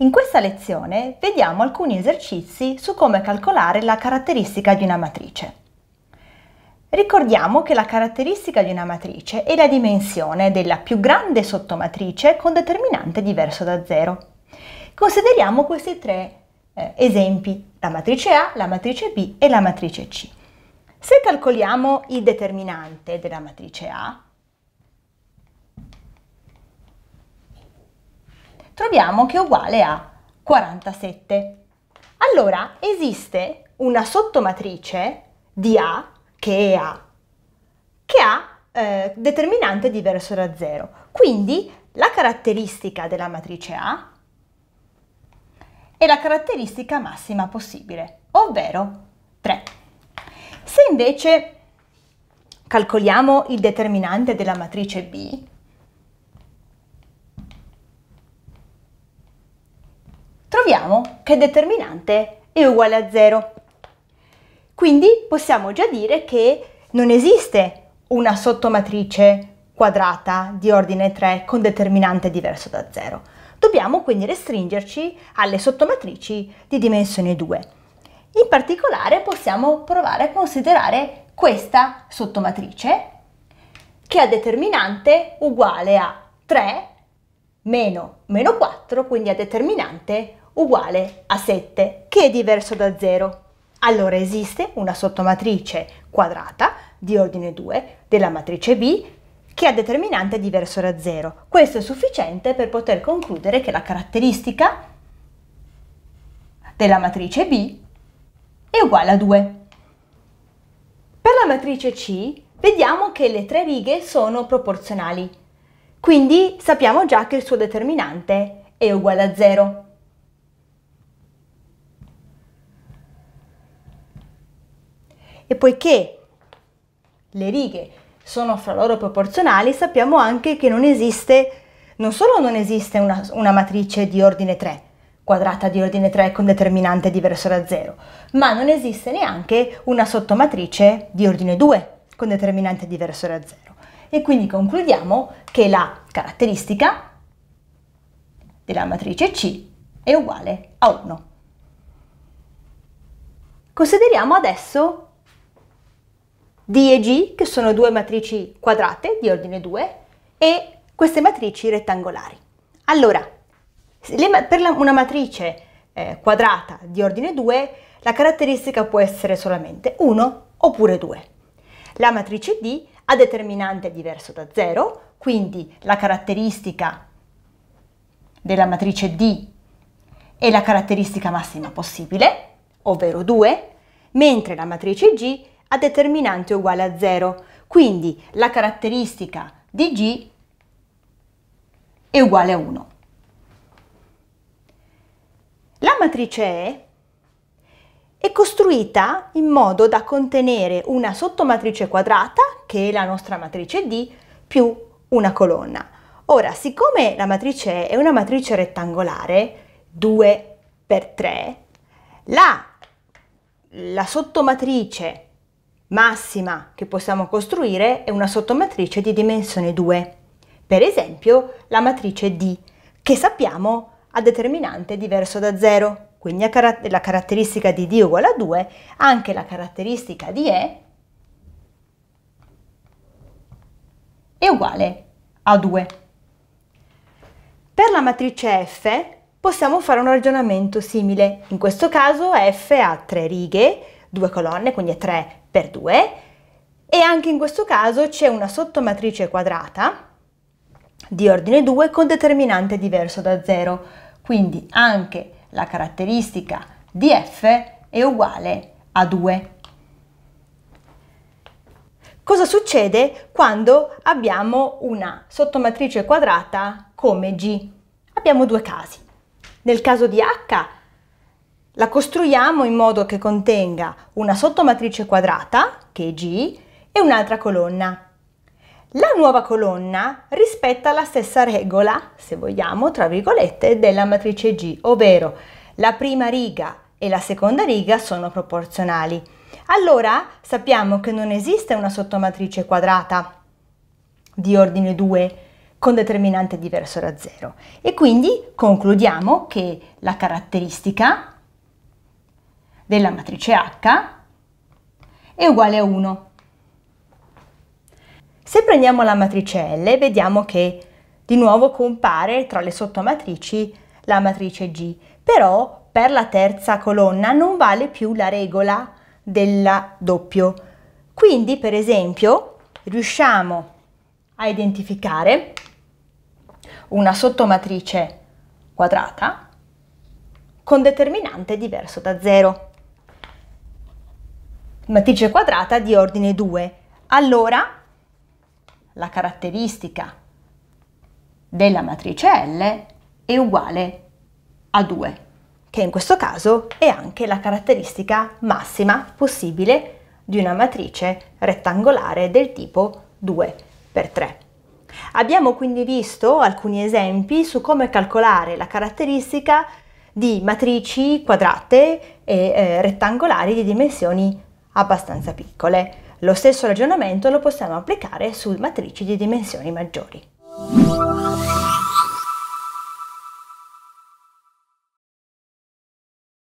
In questa lezione vediamo alcuni esercizi su come calcolare la caratteristica di una matrice. Ricordiamo che la caratteristica di una matrice è la dimensione della più grande sottomatrice con determinante diverso da zero. Consideriamo questi tre eh, esempi, la matrice A, la matrice B e la matrice C. Se calcoliamo il determinante della matrice A, troviamo che è uguale a 47. Allora esiste una sottomatrice di A che è A, che ha eh, determinante diverso da 0. Quindi la caratteristica della matrice A è la caratteristica massima possibile, ovvero 3. Se invece calcoliamo il determinante della matrice B, troviamo che determinante è uguale a 0. Quindi possiamo già dire che non esiste una sottomatrice quadrata di ordine 3 con determinante diverso da 0. Dobbiamo quindi restringerci alle sottomatrici di dimensione 2. In particolare possiamo provare a considerare questa sottomatrice che ha determinante uguale a 3 meno meno 4, quindi ha determinante uguale a 7 che è diverso da 0. Allora esiste una sottomatrice quadrata di ordine 2 della matrice B che ha determinante diverso da 0. Questo è sufficiente per poter concludere che la caratteristica della matrice B è uguale a 2. Per la matrice C vediamo che le tre righe sono proporzionali, quindi sappiamo già che il suo determinante è uguale a 0. E poiché le righe sono fra loro proporzionali, sappiamo anche che non esiste, non solo non esiste una, una matrice di ordine 3, quadrata di ordine 3 con determinante diverso da 0, ma non esiste neanche una sottomatrice di ordine 2 con determinante diverso da 0. E quindi concludiamo che la caratteristica della matrice C è uguale a 1. Consideriamo adesso D e G, che sono due matrici quadrate di ordine 2, e queste matrici rettangolari. Allora, per una matrice eh, quadrata di ordine 2, la caratteristica può essere solamente 1 oppure 2. La matrice D ha determinante diverso da 0, quindi la caratteristica della matrice D è la caratteristica massima possibile, ovvero 2, mentre la matrice G è a determinante uguale a 0. Quindi la caratteristica di G è uguale a 1. La matrice E è costruita in modo da contenere una sottomatrice quadrata, che è la nostra matrice D, più una colonna. Ora, siccome la matrice E è una matrice rettangolare, 2 per 3, la, la sottomatrice massima che possiamo costruire è una sottomatrice di dimensione 2, per esempio la matrice D, che sappiamo ha determinante diverso da 0, quindi la caratteristica di D uguale a 2, anche la caratteristica di E è uguale a 2. Per la matrice F possiamo fare un ragionamento simile, in questo caso F ha tre righe, due colonne, quindi è 3 per 2, e anche in questo caso c'è una sottomatrice quadrata di ordine 2 con determinante diverso da 0, quindi anche la caratteristica di f è uguale a 2. Cosa succede quando abbiamo una sottomatrice quadrata come G? Abbiamo due casi. Nel caso di H la costruiamo in modo che contenga una sottomatrice quadrata, che è G, e un'altra colonna. La nuova colonna rispetta la stessa regola, se vogliamo, tra virgolette, della matrice G, ovvero la prima riga e la seconda riga sono proporzionali. Allora sappiamo che non esiste una sottomatrice quadrata di ordine 2 con determinante diverso da 0 e quindi concludiamo che la caratteristica della matrice H è uguale a 1. Se prendiamo la matrice L vediamo che di nuovo compare tra le sottomatrici la matrice G, però per la terza colonna non vale più la regola della doppio. Quindi per esempio riusciamo a identificare una sottomatrice quadrata con determinante diverso da 0 matrice quadrata di ordine 2. Allora la caratteristica della matrice L è uguale a 2, che in questo caso è anche la caratteristica massima possibile di una matrice rettangolare del tipo 2 per 3 Abbiamo quindi visto alcuni esempi su come calcolare la caratteristica di matrici quadrate e eh, rettangolari di dimensioni abbastanza piccole. Lo stesso ragionamento lo possiamo applicare su matrici di dimensioni maggiori.